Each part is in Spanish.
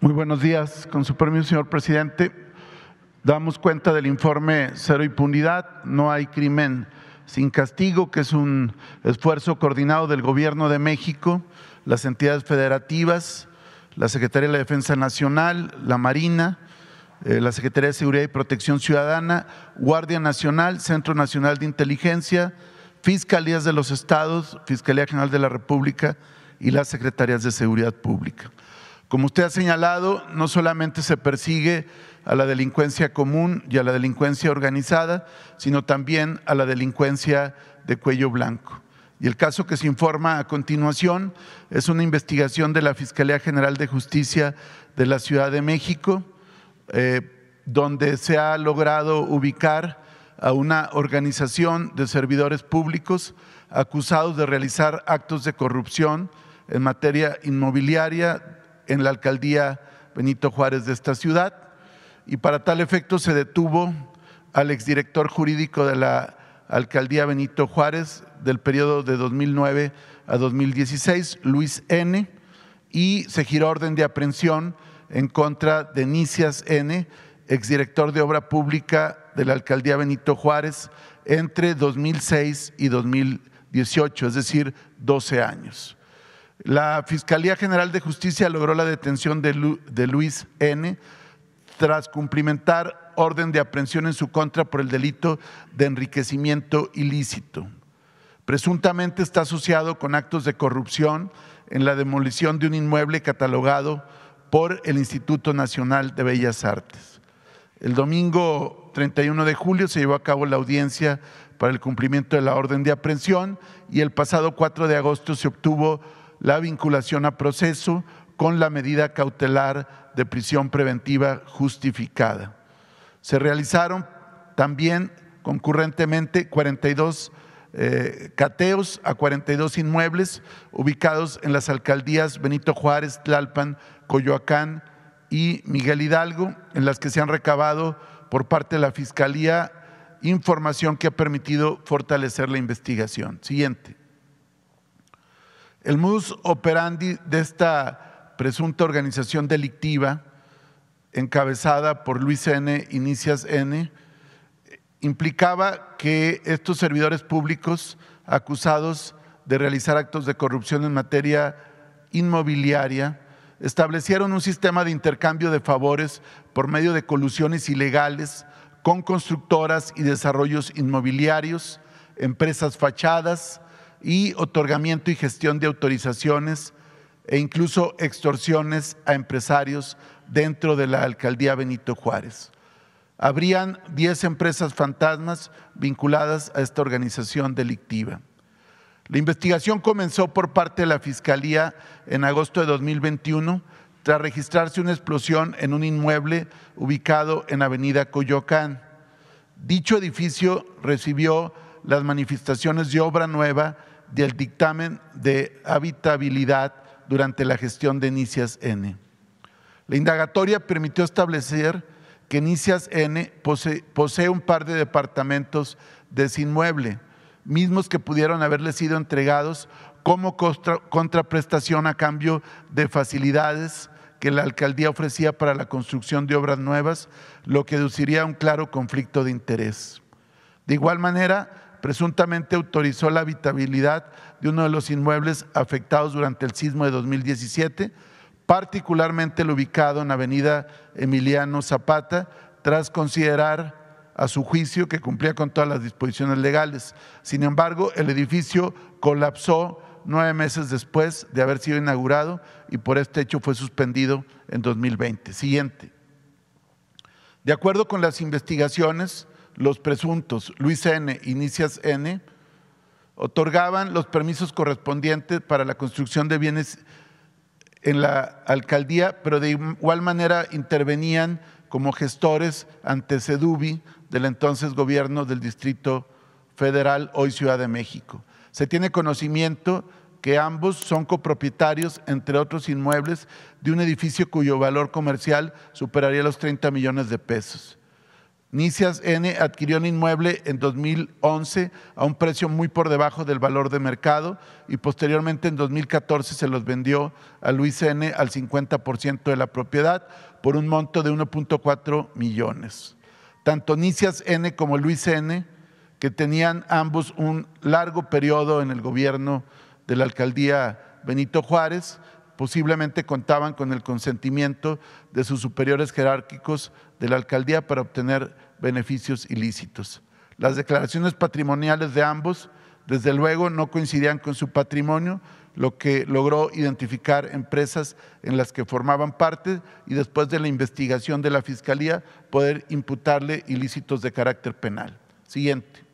Muy buenos días. Con su permiso, señor presidente, damos cuenta del informe Cero Impunidad, no hay crimen sin castigo, que es un esfuerzo coordinado del Gobierno de México, las entidades federativas, la Secretaría de la Defensa Nacional, la Marina, eh, la Secretaría de Seguridad y Protección Ciudadana, Guardia Nacional, Centro Nacional de Inteligencia, Fiscalías de los Estados, Fiscalía General de la República y las Secretarías de Seguridad Pública. Como usted ha señalado, no solamente se persigue a la delincuencia común y a la delincuencia organizada, sino también a la delincuencia de cuello blanco. Y el caso que se informa a continuación es una investigación de la Fiscalía General de Justicia de la Ciudad de México, eh, donde se ha logrado ubicar a una organización de servidores públicos acusados de realizar actos de corrupción en materia inmobiliaria, en la alcaldía Benito Juárez de esta ciudad y para tal efecto se detuvo al exdirector jurídico de la alcaldía Benito Juárez del periodo de 2009 a 2016, Luis N., y se giró orden de aprehensión en contra de Nicias N., exdirector de Obra Pública de la alcaldía Benito Juárez, entre 2006 y 2018, es decir, 12 años. La Fiscalía General de Justicia logró la detención de, Luis N. tras cumplimentar orden de aprehensión en su contra por el delito de enriquecimiento ilícito. Presuntamente está asociado con actos de corrupción en la demolición de un inmueble catalogado por el Instituto Nacional de Bellas Artes. El domingo 31 de julio se llevó a cabo la audiencia para el cumplimiento de la orden de aprehensión y el pasado 4 de agosto se obtuvo la vinculación a proceso con la medida cautelar de prisión preventiva justificada. Se realizaron también concurrentemente 42 eh, cateos a 42 inmuebles ubicados en las alcaldías Benito Juárez, Tlalpan, Coyoacán y Miguel Hidalgo, en las que se han recabado por parte de la Fiscalía información que ha permitido fortalecer la investigación. Siguiente. El modus operandi de esta presunta organización delictiva, encabezada por Luis N. Inicias N., implicaba que estos servidores públicos acusados de realizar actos de corrupción en materia inmobiliaria establecieron un sistema de intercambio de favores por medio de colusiones ilegales con constructoras y desarrollos inmobiliarios, empresas fachadas, y otorgamiento y gestión de autorizaciones e incluso extorsiones a empresarios dentro de la alcaldía Benito Juárez. Habrían 10 empresas fantasmas vinculadas a esta organización delictiva. La investigación comenzó por parte de la Fiscalía en agosto de 2021 tras registrarse una explosión en un inmueble ubicado en Avenida Coyoacán. Dicho edificio recibió las manifestaciones de obra nueva del dictamen de habitabilidad durante la gestión de Nicias N. La indagatoria permitió establecer que Nicias N posee, un par de departamentos de sinmueble, mismos que pudieron haberle sido entregados como contraprestación a cambio de facilidades que la alcaldía ofrecía para la construcción de obras nuevas, lo que deduciría un claro conflicto de interés. De igual manera, presuntamente autorizó la habitabilidad de uno de los inmuebles afectados durante el sismo de 2017, particularmente el ubicado en Avenida Emiliano Zapata, tras considerar a su juicio que cumplía con todas las disposiciones legales. Sin embargo, el edificio colapsó nueve meses después de haber sido inaugurado y por este hecho fue suspendido en 2020. Siguiente. De acuerdo con las investigaciones, los presuntos Luis N. y Inicias N. otorgaban los permisos correspondientes para la construcción de bienes en la alcaldía, pero de igual manera intervenían como gestores ante Sedubi del entonces gobierno del Distrito Federal, hoy Ciudad de México. Se tiene conocimiento que ambos son copropietarios, entre otros inmuebles, de un edificio cuyo valor comercial superaría los 30 millones de pesos. Nicias N adquirió un inmueble en 2011 a un precio muy por debajo del valor de mercado y posteriormente en 2014 se los vendió a Luis N al 50% de la propiedad por un monto de 1.4 millones. Tanto Nicias N como Luis N, que tenían ambos un largo periodo en el gobierno de la alcaldía Benito Juárez, posiblemente contaban con el consentimiento de sus superiores jerárquicos de la alcaldía para obtener beneficios ilícitos. Las declaraciones patrimoniales de ambos, desde luego, no coincidían con su patrimonio, lo que logró identificar empresas en las que formaban parte y después de la investigación de la Fiscalía poder imputarle ilícitos de carácter penal. Siguiente.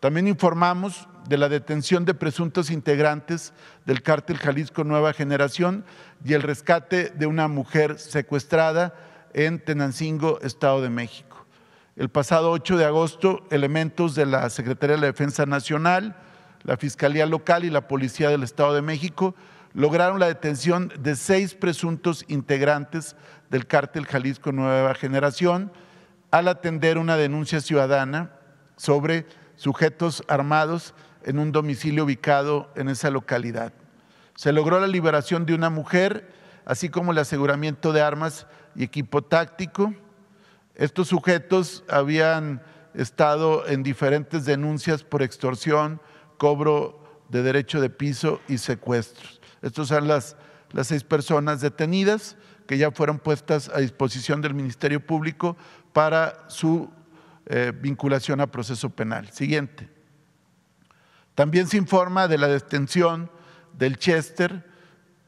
También informamos de la detención de presuntos integrantes del cártel Jalisco Nueva Generación y el rescate de una mujer secuestrada en Tenancingo, Estado de México. El pasado 8 de agosto, elementos de la Secretaría de la Defensa Nacional, la Fiscalía Local y la Policía del Estado de México lograron la detención de seis presuntos integrantes del cártel Jalisco Nueva Generación al atender una denuncia ciudadana sobre sujetos armados en un domicilio ubicado en esa localidad. Se logró la liberación de una mujer, así como el aseguramiento de armas y equipo táctico. Estos sujetos habían estado en diferentes denuncias por extorsión, cobro de derecho de piso y secuestros. Estas son las, las seis personas detenidas que ya fueron puestas a disposición del Ministerio Público para su eh, vinculación a proceso penal. Siguiente. También se informa de la detención del Chester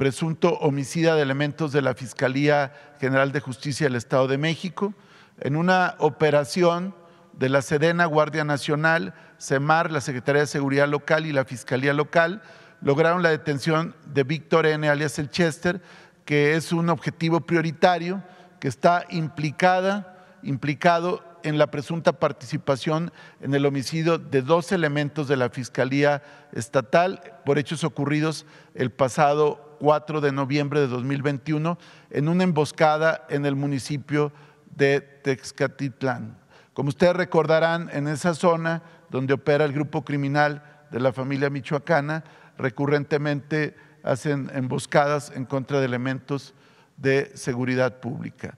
presunto homicida de elementos de la Fiscalía General de Justicia del Estado de México, en una operación de la Sedena, Guardia Nacional, CEMAR, la Secretaría de Seguridad Local y la Fiscalía Local, lograron la detención de Víctor N., alias el Chester, que es un objetivo prioritario, que está implicada, implicado en la presunta participación en el homicidio de dos elementos de la Fiscalía Estatal por hechos ocurridos el pasado 4 de noviembre de 2021 en una emboscada en el municipio de Texcatitlán. Como ustedes recordarán, en esa zona donde opera el grupo criminal de la familia michoacana, recurrentemente hacen emboscadas en contra de elementos de seguridad pública.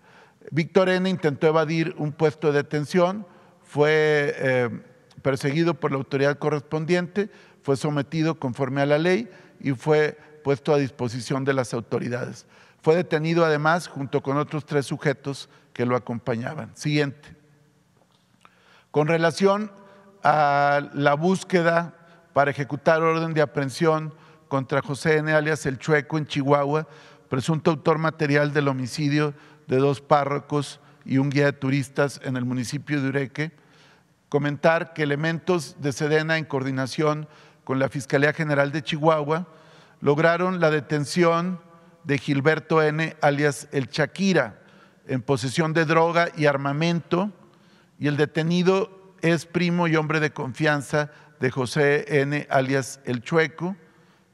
Víctor N. intentó evadir un puesto de detención, fue eh, perseguido por la autoridad correspondiente, fue sometido conforme a la ley y fue puesto a disposición de las autoridades. Fue detenido además junto con otros tres sujetos que lo acompañaban. Siguiente. Con relación a la búsqueda para ejecutar orden de aprehensión contra José N. alias El Chueco en Chihuahua, presunto autor material del homicidio de dos párrocos y un guía de turistas en el municipio de Ureque, comentar que elementos de Sedena en coordinación con la Fiscalía General de Chihuahua lograron la detención de Gilberto N., alias el chakira en posesión de droga y armamento, y el detenido es primo y hombre de confianza de José N., alias el Chueco,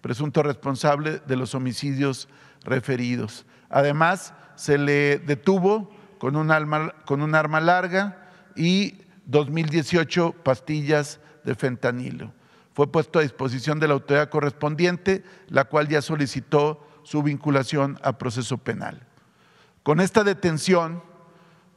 presunto responsable de los homicidios referidos. Además, se le detuvo con un, arma, con un arma larga y 2018 pastillas de fentanilo. Fue puesto a disposición de la autoridad correspondiente, la cual ya solicitó su vinculación a proceso penal. Con esta detención,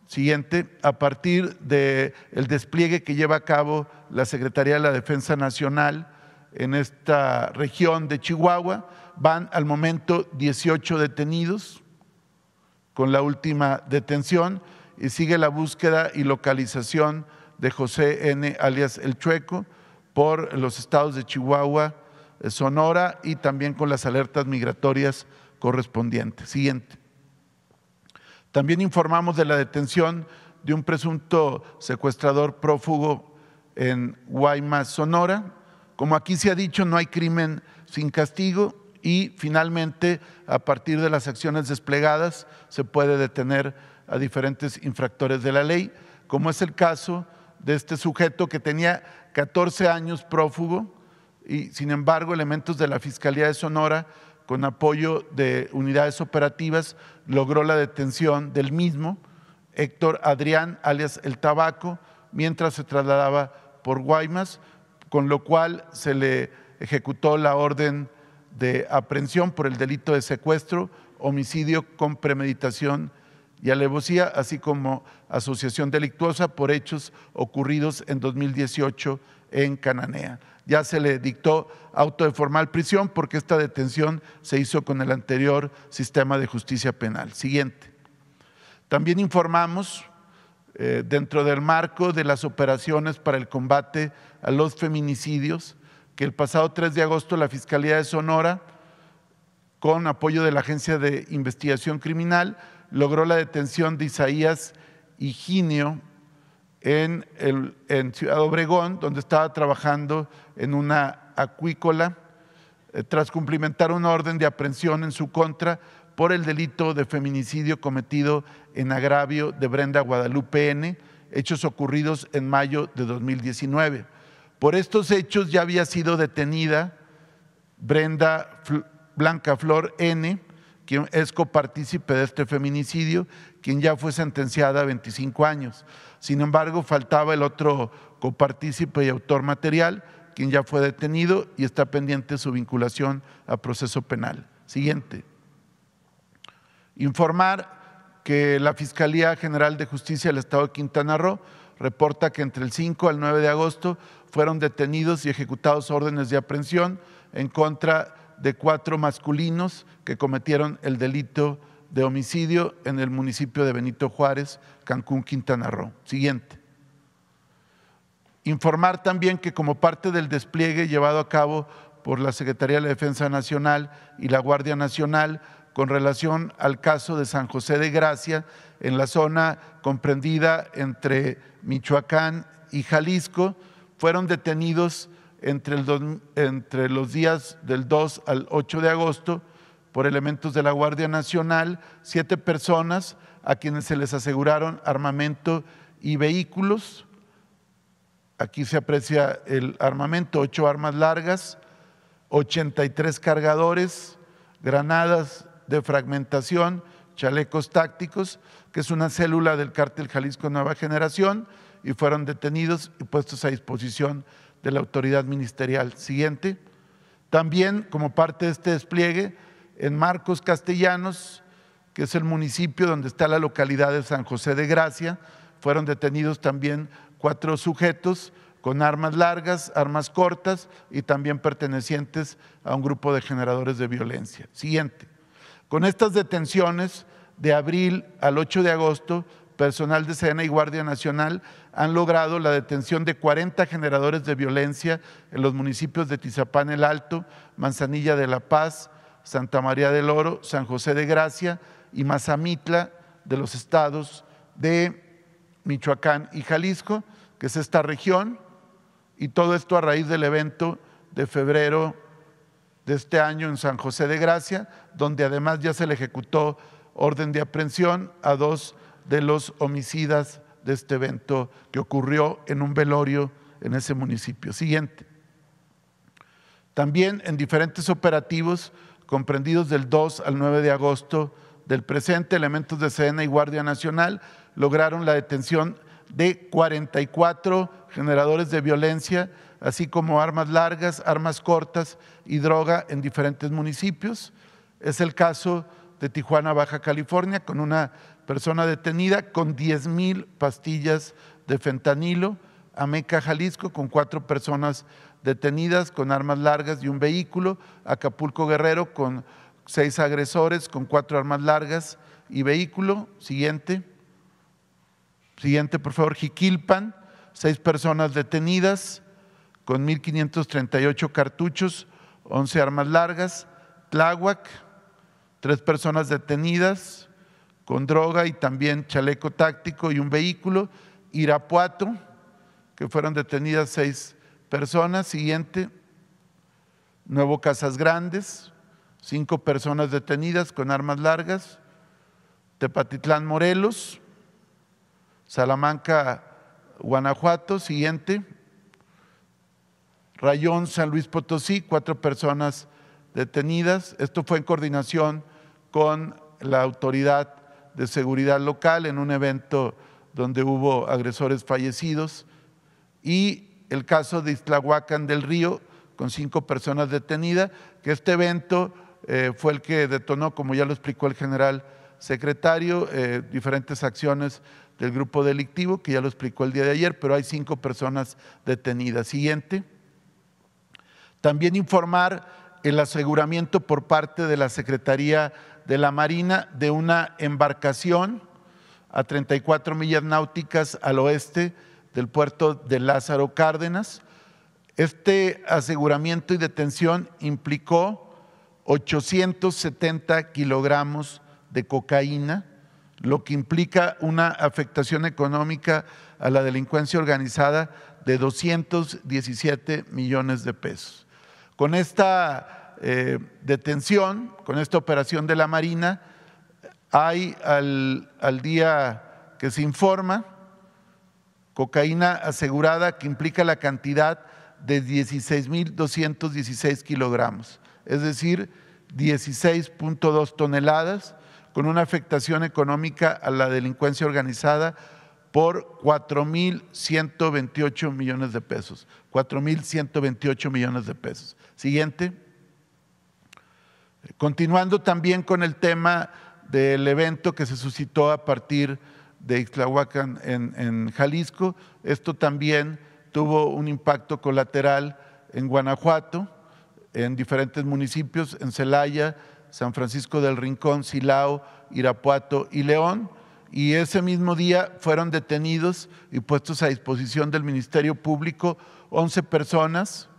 siguiente, a partir del despliegue que lleva a cabo la Secretaría de la Defensa Nacional, en esta región de Chihuahua. Van al momento 18 detenidos con la última detención y sigue la búsqueda y localización de José N. alias El Chueco por los estados de Chihuahua, eh, Sonora y también con las alertas migratorias correspondientes. Siguiente. También informamos de la detención de un presunto secuestrador prófugo en Guaymas, Sonora, como aquí se ha dicho, no hay crimen sin castigo y finalmente, a partir de las acciones desplegadas, se puede detener a diferentes infractores de la ley, como es el caso de este sujeto que tenía 14 años prófugo y, sin embargo, elementos de la Fiscalía de Sonora, con apoyo de unidades operativas, logró la detención del mismo, Héctor Adrián, alias El Tabaco, mientras se trasladaba por Guaymas con lo cual se le ejecutó la orden de aprehensión por el delito de secuestro, homicidio con premeditación y alevosía, así como asociación delictuosa por hechos ocurridos en 2018 en Cananea. Ya se le dictó auto de formal prisión porque esta detención se hizo con el anterior sistema de justicia penal. Siguiente. También informamos eh, dentro del marco de las operaciones para el combate a los feminicidios, que el pasado 3 de agosto la Fiscalía de Sonora, con apoyo de la Agencia de Investigación Criminal, logró la detención de Isaías Higinio en, en Ciudad Obregón, donde estaba trabajando en una acuícola, eh, tras cumplimentar una orden de aprehensión en su contra por el delito de feminicidio cometido en agravio de Brenda Guadalupe N., hechos ocurridos en mayo de 2019. Por estos hechos ya había sido detenida Brenda Blanca Flor N., quien es copartícipe de este feminicidio, quien ya fue sentenciada a 25 años. Sin embargo, faltaba el otro copartícipe y autor material, quien ya fue detenido y está pendiente su vinculación a proceso penal. Siguiente. Informar que la Fiscalía General de Justicia del Estado de Quintana Roo reporta que entre el 5 al 9 de agosto fueron detenidos y ejecutados órdenes de aprehensión en contra de cuatro masculinos que cometieron el delito de homicidio en el municipio de Benito Juárez, Cancún, Quintana Roo. Siguiente. Informar también que como parte del despliegue llevado a cabo por la Secretaría de la Defensa Nacional y la Guardia Nacional, con relación al caso de San José de Gracia en la zona comprendida entre Michoacán y Jalisco. Fueron detenidos entre, los días del 2 al 8 de agosto por elementos de la Guardia Nacional, siete personas a quienes se les aseguraron armamento y vehículos. Aquí se aprecia el armamento, ocho armas largas, 83 cargadores, granadas, de fragmentación, chalecos tácticos, que es una célula del cártel Jalisco Nueva Generación, y fueron detenidos y puestos a disposición de la autoridad ministerial. Siguiente. También, como parte de este despliegue, en Marcos Castellanos, que es el municipio donde está la localidad de San José de Gracia, fueron detenidos también cuatro sujetos con armas largas, armas cortas y también pertenecientes a un grupo de generadores de violencia. Siguiente. Con estas detenciones, de abril al 8 de agosto, personal de SENA y Guardia Nacional han logrado la detención de 40 generadores de violencia en los municipios de Tizapán el Alto, Manzanilla de la Paz, Santa María del Oro, San José de Gracia y Mazamitla de los estados de Michoacán y Jalisco, que es esta región, y todo esto a raíz del evento de febrero de este año en San José de Gracia, donde además ya se le ejecutó orden de aprehensión a dos de los homicidas de este evento que ocurrió en un velorio en ese municipio. Siguiente. También en diferentes operativos comprendidos del 2 al 9 de agosto del presente, elementos de Sedena y Guardia Nacional lograron la detención de 44 generadores de violencia así como armas largas, armas cortas y droga en diferentes municipios. Es el caso de Tijuana, Baja California, con una persona detenida con 10 mil pastillas de fentanilo. Ameca, Jalisco, con cuatro personas detenidas con armas largas y un vehículo. Acapulco, Guerrero, con seis agresores con cuatro armas largas y vehículo. Siguiente. Siguiente, por favor. Jiquilpan, seis personas detenidas con 1.538 cartuchos, 11 armas largas, Tláhuac, tres personas detenidas con droga y también chaleco táctico y un vehículo, Irapuato, que fueron detenidas seis personas, siguiente, Nuevo Casas Grandes, cinco personas detenidas con armas largas, Tepatitlán Morelos, Salamanca, Guanajuato, siguiente, Rayón, San Luis Potosí, cuatro personas detenidas. Esto fue en coordinación con la autoridad de seguridad local en un evento donde hubo agresores fallecidos. Y el caso de Islahuacan del Río, con cinco personas detenidas, que este evento eh, fue el que detonó, como ya lo explicó el general secretario, eh, diferentes acciones del grupo delictivo, que ya lo explicó el día de ayer, pero hay cinco personas detenidas. Siguiente. También informar el aseguramiento por parte de la Secretaría de la Marina de una embarcación a 34 millas náuticas al oeste del puerto de Lázaro Cárdenas. Este aseguramiento y detención implicó 870 kilogramos de cocaína, lo que implica una afectación económica a la delincuencia organizada de 217 millones de pesos. Con esta eh, detención, con esta operación de la Marina, hay al, al día que se informa cocaína asegurada que implica la cantidad de 16.216 kilogramos, es decir, 16.2 toneladas, con una afectación económica a la delincuencia organizada por 4.128 millones de pesos. 4.128 millones de pesos. Siguiente. Continuando también con el tema del evento que se suscitó a partir de Ixtlahuacán en Jalisco, esto también tuvo un impacto colateral en Guanajuato, en diferentes municipios, en Celaya, San Francisco del Rincón, Silao, Irapuato y León y ese mismo día fueron detenidos y puestos a disposición del Ministerio Público 11 personas,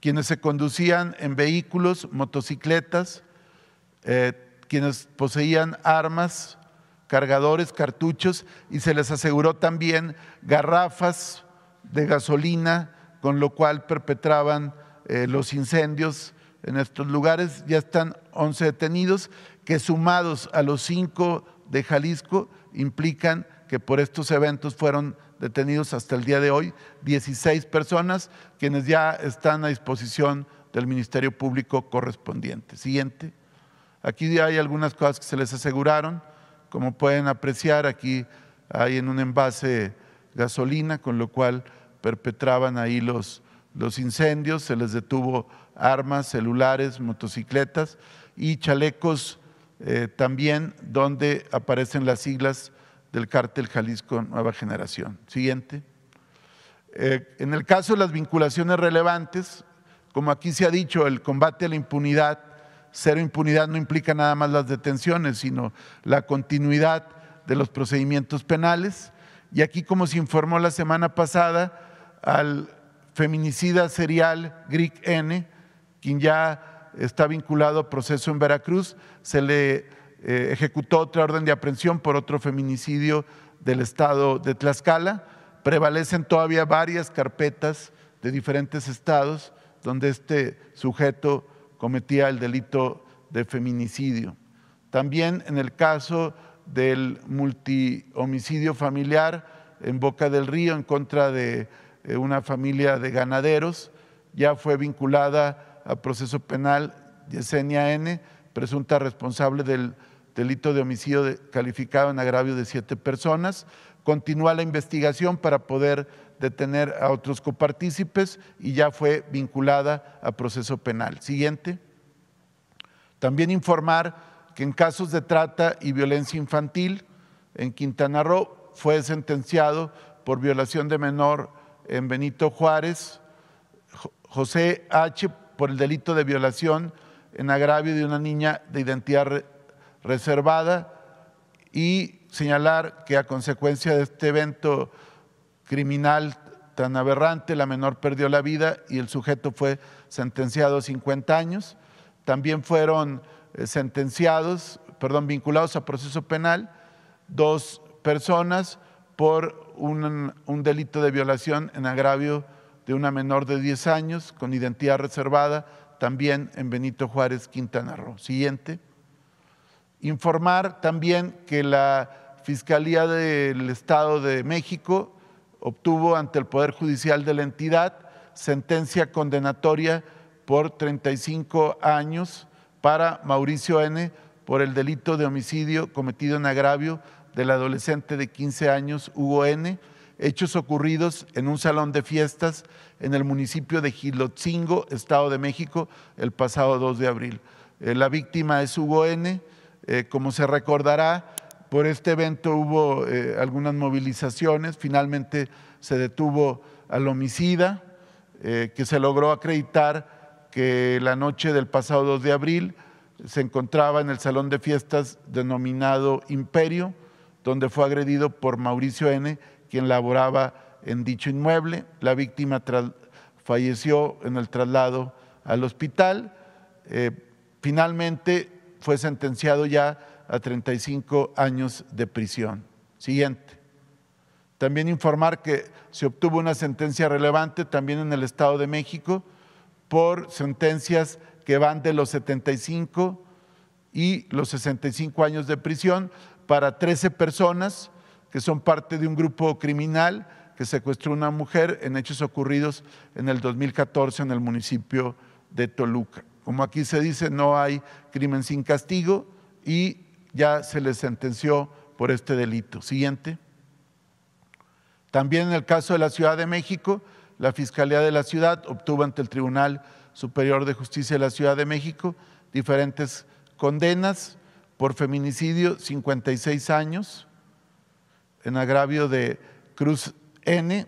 quienes se conducían en vehículos, motocicletas, eh, quienes poseían armas, cargadores, cartuchos, y se les aseguró también garrafas de gasolina, con lo cual perpetraban eh, los incendios en estos lugares. Ya están 11 detenidos, que sumados a los cinco de Jalisco implican que por estos eventos fueron detenidos hasta el día de hoy 16 personas, quienes ya están a disposición del Ministerio Público correspondiente. Siguiente. Aquí hay algunas cosas que se les aseguraron. Como pueden apreciar, aquí hay en un envase gasolina, con lo cual perpetraban ahí los, los incendios, se les detuvo armas, celulares, motocicletas y chalecos eh, también donde aparecen las siglas del cártel Jalisco Nueva Generación. Siguiente. Eh, en el caso de las vinculaciones relevantes, como aquí se ha dicho, el combate a la impunidad, cero impunidad no implica nada más las detenciones, sino la continuidad de los procedimientos penales. Y aquí, como se informó la semana pasada, al feminicida serial Greek N., quien ya está vinculado a proceso en Veracruz, se le eh, ejecutó otra orden de aprehensión por otro feminicidio del estado de Tlaxcala. Prevalecen todavía varias carpetas de diferentes estados donde este sujeto cometía el delito de feminicidio. También en el caso del multihomicidio familiar en Boca del Río en contra de eh, una familia de ganaderos, ya fue vinculada a proceso penal Yesenia N., presunta responsable del delito de homicidio calificado en agravio de siete personas. Continúa la investigación para poder detener a otros copartícipes y ya fue vinculada a proceso penal. Siguiente. También informar que en casos de trata y violencia infantil, en Quintana Roo fue sentenciado por violación de menor en Benito Juárez, José H por el delito de violación en agravio de una niña de identidad reservada y señalar que a consecuencia de este evento criminal tan aberrante, la menor perdió la vida y el sujeto fue sentenciado a 50 años. También fueron eh, sentenciados, perdón, vinculados a proceso penal dos personas por un, un delito de violación en agravio de una menor de 10 años con identidad reservada, también en Benito Juárez, Quintana Roo. Siguiente. Informar también que la Fiscalía del Estado de México obtuvo ante el Poder Judicial de la entidad sentencia condenatoria por 35 años para Mauricio N por el delito de homicidio cometido en agravio del adolescente de 15 años Hugo N hechos ocurridos en un salón de fiestas en el municipio de Gilotzingo, Estado de México, el pasado 2 de abril. Eh, la víctima es Hugo N. Eh, como se recordará, por este evento hubo eh, algunas movilizaciones, finalmente se detuvo al homicida, que se logró acreditar que la noche del pasado 2 de abril se encontraba en el salón de fiestas denominado Imperio, donde fue agredido por Mauricio N., quien laboraba en dicho inmueble. La víctima falleció en el traslado al hospital. Eh, finalmente fue sentenciado ya a 35 años de prisión. Siguiente. También informar que se obtuvo una sentencia relevante también en el Estado de México por sentencias que van de los 75 y los 65 años de prisión para 13 personas que son parte de un grupo criminal que secuestró a una mujer en hechos ocurridos en el 2014 en el municipio de Toluca. Como aquí se dice, no hay crimen sin castigo y ya se les sentenció por este delito. Siguiente. También en el caso de la Ciudad de México, la Fiscalía de la Ciudad obtuvo ante el Tribunal Superior de Justicia de la Ciudad de México diferentes condenas por feminicidio, 56 años, en agravio de Cruz N,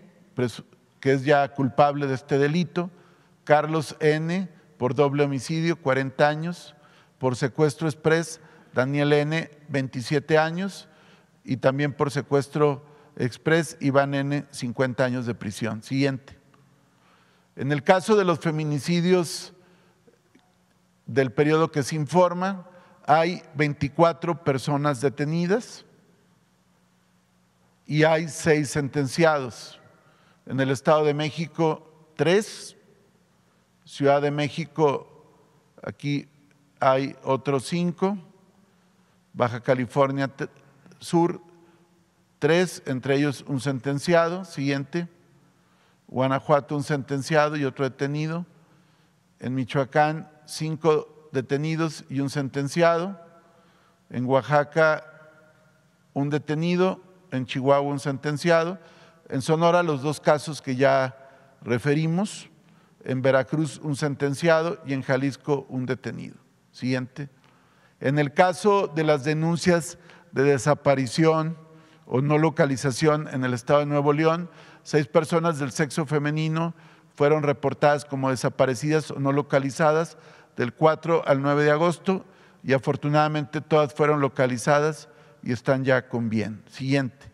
que es ya culpable de este delito, Carlos N por doble homicidio, 40 años, por secuestro express, Daniel N, 27 años, y también por secuestro express, Iván N, 50 años de prisión. Siguiente. En el caso de los feminicidios del periodo que se informa, hay 24 personas detenidas, y hay seis sentenciados. En el Estado de México, tres. Ciudad de México, aquí hay otros cinco. Baja California Sur, tres, entre ellos un sentenciado, siguiente. Guanajuato, un sentenciado y otro detenido. En Michoacán, cinco detenidos y un sentenciado. En Oaxaca, un detenido en Chihuahua un sentenciado, en Sonora los dos casos que ya referimos, en Veracruz un sentenciado y en Jalisco un detenido. Siguiente. En el caso de las denuncias de desaparición o no localización en el estado de Nuevo León, seis personas del sexo femenino fueron reportadas como desaparecidas o no localizadas del 4 al 9 de agosto y afortunadamente todas fueron localizadas y están ya con bien. Siguiente.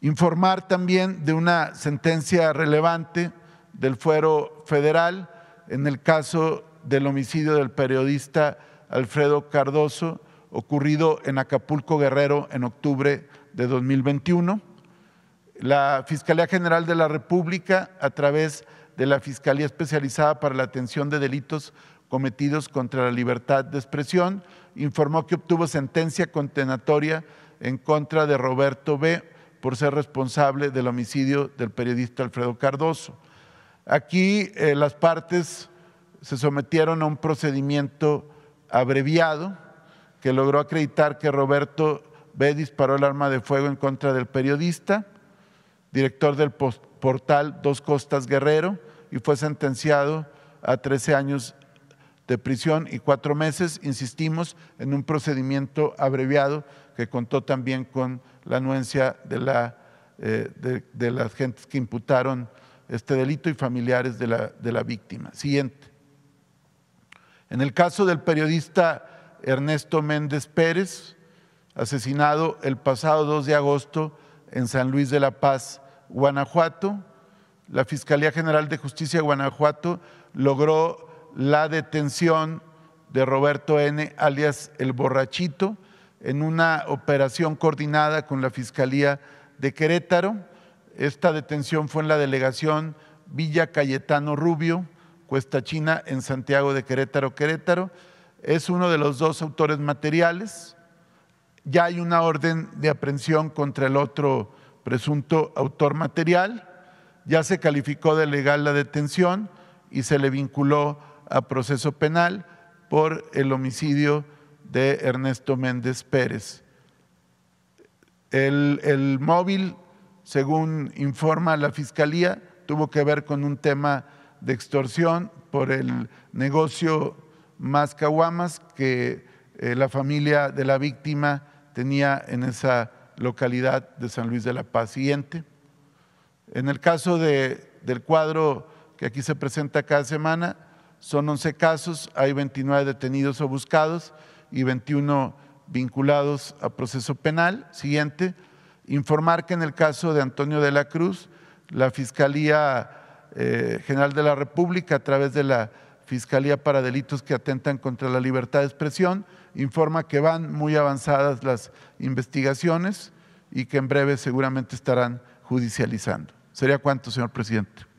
Informar también de una sentencia relevante del fuero federal en el caso del homicidio del periodista Alfredo Cardoso ocurrido en Acapulco Guerrero en octubre de 2021. La Fiscalía General de la República, a través de la Fiscalía Especializada para la Atención de Delitos cometidos contra la libertad de expresión, informó que obtuvo sentencia condenatoria en contra de Roberto B. por ser responsable del homicidio del periodista Alfredo Cardoso. Aquí eh, las partes se sometieron a un procedimiento abreviado que logró acreditar que Roberto B. disparó el arma de fuego en contra del periodista, director del portal Dos Costas Guerrero, y fue sentenciado a 13 años de prisión y cuatro meses, insistimos, en un procedimiento abreviado que contó también con la anuencia de, la, eh, de, las gentes que imputaron este delito y familiares de la, de la víctima. Siguiente. En el caso del periodista Ernesto Méndez Pérez, asesinado el pasado 2 de agosto en San Luis de la Paz, Guanajuato, la Fiscalía General de Justicia de Guanajuato logró la detención de Roberto N., alias el borrachito, en una operación coordinada con la Fiscalía de Querétaro. Esta detención fue en la delegación Villa Cayetano Rubio, Cuesta China, en Santiago de Querétaro, Querétaro. Es uno de los dos autores materiales. Ya hay una orden de aprehensión contra el otro presunto autor material. Ya se calificó de legal la detención y se le vinculó a proceso penal por el homicidio de Ernesto Méndez Pérez. El, móvil, según informa la Fiscalía, tuvo que ver con un tema de extorsión por el negocio Más que eh, la familia de la víctima tenía en esa localidad de San Luis de la Paz. Siguiente. En el caso del cuadro que aquí se presenta cada semana, son 11 casos, hay 29 detenidos o buscados y 21 vinculados a proceso penal. Siguiente, informar que en el caso de Antonio de la Cruz, la Fiscalía eh, General de la República, a través de la Fiscalía para Delitos que atentan contra la libertad de expresión, informa que van muy avanzadas las investigaciones y que en breve seguramente estarán judicializando. ¿Sería cuánto, señor presidente?